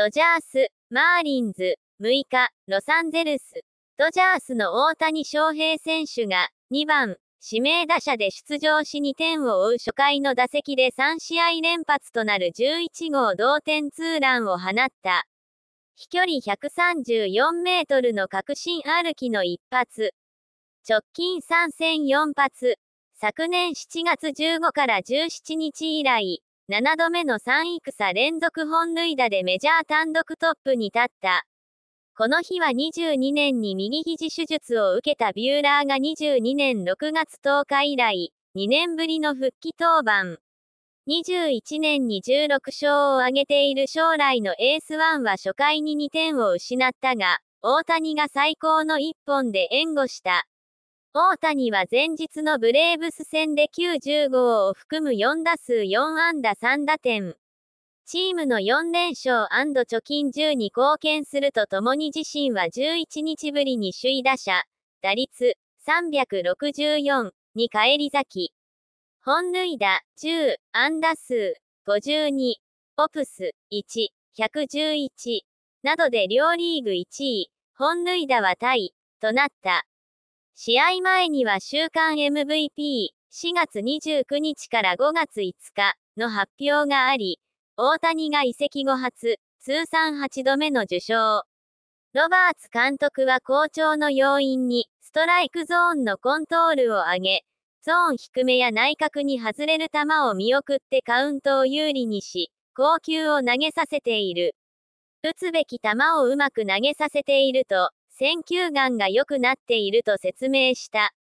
ドジャース、マーリンズ、6日、ロサンゼルス。ドジャースの大谷翔平選手が、2番、指名打者で出場し2点を追う初回の打席で3試合連発となる11号同点ツーランを放った。飛距離134メートルの確信歩きの一発。直近3戦4発。昨年7月15から17日以来、7度目の3草連続本塁打でメジャー単独トップに立った。この日は22年に右肘手術を受けたビューラーが22年6月10日以来、2年ぶりの復帰登板。21年に16勝を挙げている将来のエースワンは初回に2点を失ったが、大谷が最高の1本で援護した。大谷は前日のブレーブス戦で9 5号を含む4打数4安打3打点。チームの4連勝貯金10に貢献するとともに自身は11日ぶりに首位打者、打率364に返り咲き、本塁打10、安打数52、オプス1、111などで両リーグ1位、本塁打はタイとなった。試合前には週間 MVP、4月29日から5月5日の発表があり、大谷が移籍後初、通算8度目の受賞。ロバーツ監督は好調の要因に、ストライクゾーンのコントロールを上げ、ゾーン低めや内角に外れる球を見送ってカウントを有利にし、高球を投げさせている。打つべき球をうまく投げさせていると、選球眼が良くなっていると説明した。